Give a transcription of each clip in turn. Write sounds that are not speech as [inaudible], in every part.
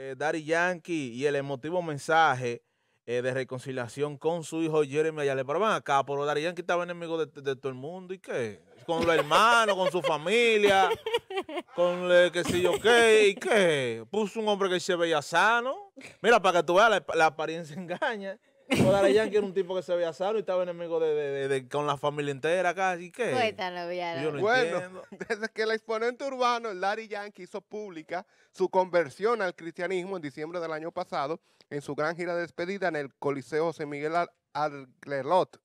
eh, Yankee y el emotivo mensaje eh, de reconciliación con su hijo Jeremy Ayala. Pero van acá, pero Daddy Yankee estaba enemigo de, todo el mundo. ¿Y qué? Con los hermanos, con su familia, con el que sé yo qué. ¿Y qué? Puso un hombre que se veía sano. Mira, para que tú veas, la apariencia [laughs] engaña. Pues [laughs] Yankee era un tipo que se veía sano y estaba enemigo de, de, con la familia entera casi. ¿Qué? Cuéntalo, Yo no bueno, [laughs] desde que el exponente urbano Larry Yankee hizo pública su conversión al cristianismo en diciembre del año pasado en su gran gira de despedida en el Coliseo José Miguel Arglelot.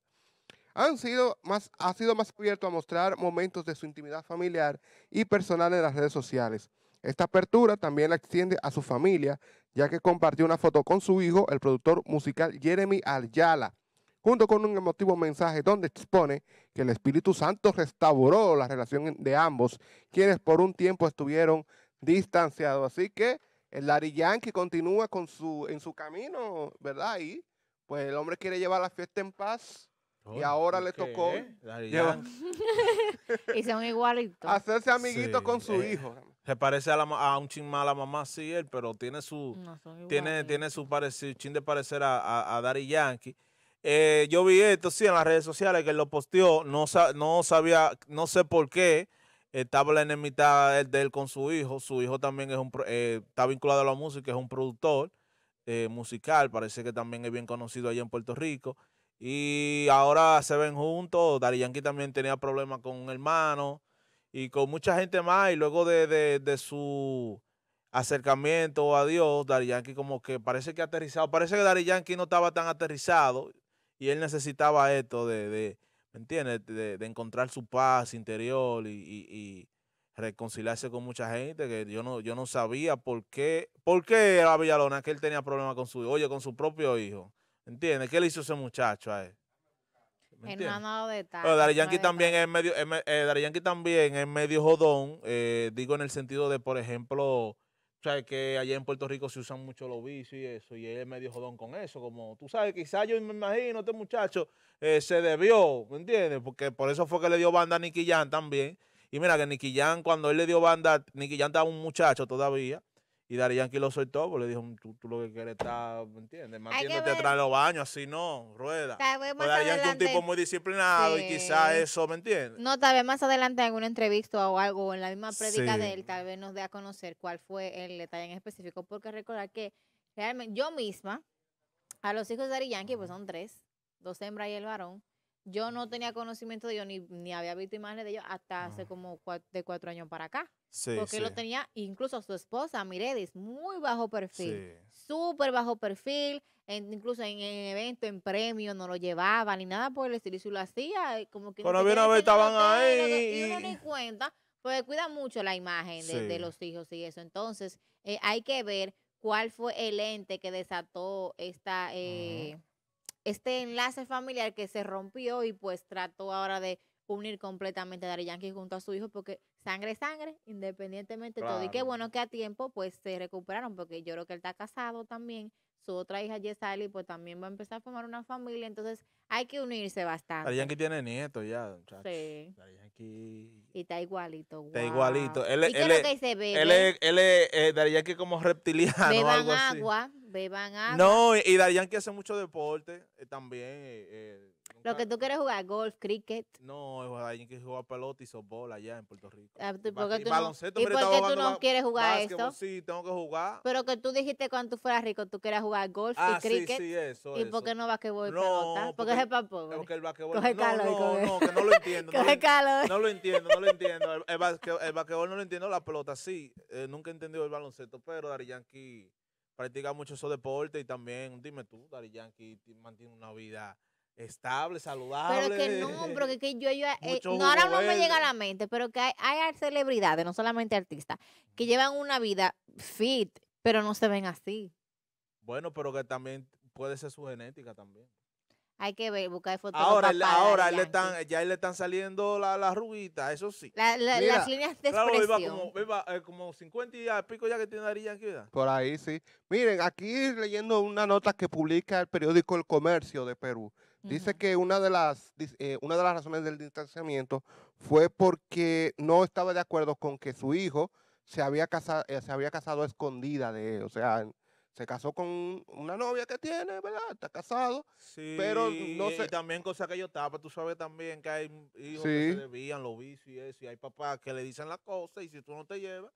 Han sido más, ha sido más abierto a mostrar momentos de su intimidad familiar y personal en las redes sociales. Esta apertura también la extiende a su familia, ya que compartió una foto con su hijo, el productor musical Jeremy Ayala, junto con un emotivo mensaje donde expone que el Espíritu Santo restauró la relación de ambos, quienes por un tiempo estuvieron distanciados. Así que el Larry Yankee continúa con su, en su camino, ¿verdad? Y pues el hombre quiere llevar la fiesta en paz. y oh, ahora le tocó [laughs] [laughs] y son igualitos. Hacerse amiguitos con su eh, hijo. Se parece a, la, a un chin más a la mamá, sí, él, pero tiene su, tiene, tiene su parecido, chin de parecer a, a, Yankee. Eh, yo vi esto, sí, en las redes sociales que lo posteó, no, no sabía, no sé por qué, estaba la enemistad de él con su hijo, su hijo también es un, eh, está vinculado a la música, es un productor musical, parece que también es bien conocido allá en Puerto Rico. Y ahora se ven juntos. Dari Yankee también tenía problemas con un hermano y con mucha gente más. Y luego de, su acercamiento a Dios, Dari Yankee como que parece que aterrizado. Parece que Dari Yankee no estaba tan aterrizado y él necesitaba esto de, de ¿me entiendes? De, encontrar su paz interior y, reconciliarse con mucha gente que yo no, yo no sabía por qué, por qué era Villalona que él tenía problemas con su oye, con su propio hijo. ¿Entiendes? ¿Qué le hizo ese muchacho a él? Hermano de Dari también es medio, eh, también medio jodón, eh, digo en el sentido de, por ejemplo, sabes que allá en Puerto Rico se usan mucho los vicios y eso, y él es medio jodón con eso, como tú sabes, quizás yo me imagino, este muchacho eh, se debió, ¿me entiendes? Porque por eso fue que le dio banda a Nicky Jan también. Y mira que Nicky Jan, cuando él le dio banda, Nicky Jan estaba un muchacho todavía, y Dari Yankee lo soltó, porque le dijo, mm, tú, tú lo que quieres estar, ¿me entiendes? Mantiéndote atrás de los baños, así no, rueda. Pero Dari es un tipo muy disciplinado y quizás eso, ¿me entiendes? No, tal vez más adelante en alguna entrevista o algo, en la misma prédica de él, tal vez nos dé a conocer cuál fue el detalle en específico, porque recordar que realmente yo misma, a los hijos de Dari Yankee, pues son tres, dos hembras y el varón, yo no tenía conocimiento de ellos ni, ni había visto imágenes de ellos hasta hace ah. como de cuatro años para acá. porque lo tenía incluso su esposa, Miredis, muy bajo perfil, súper bajo perfil, incluso en, en evento, en premio, no lo llevaba ni nada por el estilo, y si lo hacía, eh, como que... Pero una vez estaban ahí. y uno cuenta, porque cuida mucho la imagen de, los hijos y eso. Entonces, eh, hay que ver cuál fue el ente que desató esta este enlace familiar que se rompió y pues trató ahora de unir completamente a Dari Yankee junto a su hijo porque sangre es sangre, independientemente de todo. Y qué bueno que a tiempo pues se recuperaron porque yo creo que él está casado también, su otra hija Yesali, pues también va a empezar a formar una familia, entonces hay que unirse bastante. que tiene nieto ya, muchachos. Sí. Yankee... Y está igualito. Está igualito. Él, ¿Y él, es, que dice bebe? Él, es, él es, eh, como reptiliano beban o algo así. Beban agua, beban agua. No, y que hace mucho deporte eh, también. Eh, lo que tú quieres jugar, golf, cricket. No, hay que jugar pelota y softball allá en Puerto Rico. Ah, tú no, tú no quieres jugar esto? Sí, tengo que jugar. Pero que tú dijiste cuando tú fueras rico, tú querías jugar golf y ah, cricket. Sí, sí, eso. ¿Y por qué no basquetbol y no, pelota? Porque, es para pobre. Porque el basquetbol. no, no, no, que no lo entiendo. [laughs] no, No lo entiendo, no lo [laughs] entiendo. El, el, el no lo entiendo, la pelota sí. Eh, nunca he entendido el baloncesto, pero Dari Yankee practica mucho esos deportes y también, dime tú, Dari Yankee mantiene una vida estable, saludable. Pero que no, porque [laughs] que yo, yo eh, no, ahora no me llega a la mente, pero que hay, hay celebridades, no solamente artistas, que llevan una vida fit, pero no se ven así. Bueno, pero que también puede ser su genética también hay que ver, buscar fotos. Ahora, de papá, ahora ya le están saliendo las la eso sí. las líneas de claro, Iba como, eh, como 50 y pico ya que tiene la Yankee, ¿verdad? Por ahí sí. Miren, aquí leyendo una nota que publica el periódico El Comercio de Perú. Dice que una de, las, eh, una de las razones del distanciamiento fue porque no estaba de acuerdo con que su hijo se había casado, eh, se había casado escondida de él, o sea, se casó con una novia que tiene, ¿verdad? Está casado. Sí, pero no sé. Y también cosa que yo estaba... tú sabes también que hay hijos que se veían, los vicios y eso, y hay papás que le dicen las cosas y si tú no te llevas,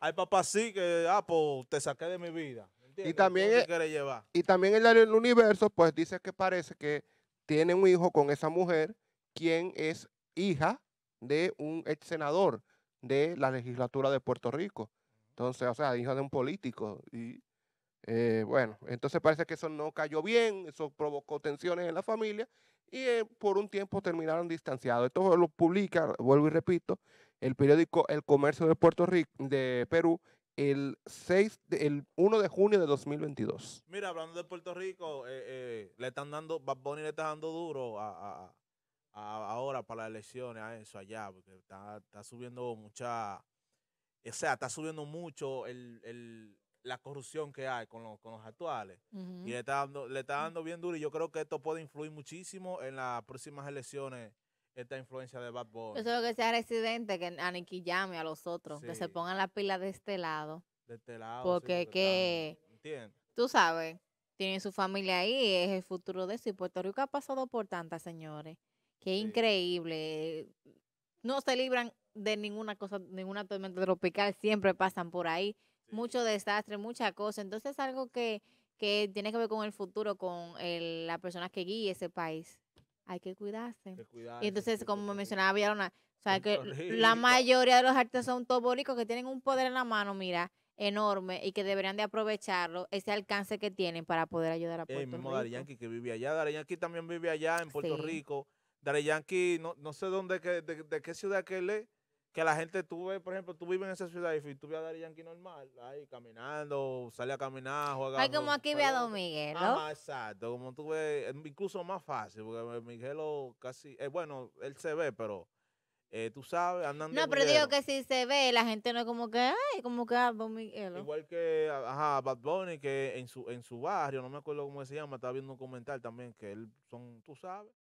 hay papás sí que, ah, pues te saqué de mi vida. Y también, e es, llevar? y también en el universo, pues dice que parece que tiene un hijo con esa mujer, quien es hija de un ex senador de la legislatura de Puerto Rico. Entonces, o sea, hija de un político. Y eh, bueno, entonces parece que eso no cayó bien, eso provocó tensiones en la familia y eh, por un tiempo terminaron distanciados. Esto lo publica, vuelvo y repito, el periódico El Comercio de Puerto Rico, de Perú, el, 6 el 1 de junio de 2022. Mira, hablando de Puerto Rico, eh, le están dando, Bad y le está dando duro ahora para las elecciones, a eso allá, porque está, subiendo mucha, o sea, está subiendo mucho el la corrupción que hay con, con los actuales. Y le está, dando, le está mm. dando bien duro y yo creo que esto puede influir muchísimo en las próximas elecciones esta influencia de Bad Boy. es lo que sea residente, que aniquillame a los otros, que se pongan la pila de este lado. De este lado. Porque qué que, tú sabes, tienen su familia ahí, es el futuro de eso. Y Puerto Rico ha pasado por tantas, señores. Que increíble. No se libran de ninguna cosa, ninguna tormenta tropical, siempre pasan por ahí mucho desastre, mucha cosa. Entonces es algo que, tiene que ver con el futuro, con la persona que guíe ese país. Hay que cuidarse. y entonces, como mencionaba Villarona, o que la mayoría de los artistas son toboricos que tienen un poder en la mano, mira, enorme y que deberían de aprovecharlo, ese alcance que tienen para poder ayudar a Puerto El mismo que vive allá. Yankee también vive allá en Puerto Rico. Yankee, no, no sé dónde, de qué ciudad que él es que la gente, tú por ejemplo, tú vives en esa ciudad y tú ves a Dari Yankee normal, ahí caminando, sale a caminar, juega. Ay, como aquí ve a Don Miguel, ¿no? Ah, exacto, como tú ves, incluso más fácil, porque Miguel casi, eh, bueno, él se ve, pero eh, tú sabes, andando. No, pero digo que sí se ve, la gente no es como que, ay, como que a ah, Don Miguel. Igual que, ajá, Bad Bunny, que en su, en su barrio, no me acuerdo cómo se llama, estaba viendo un comentario también, que él son, tú sabes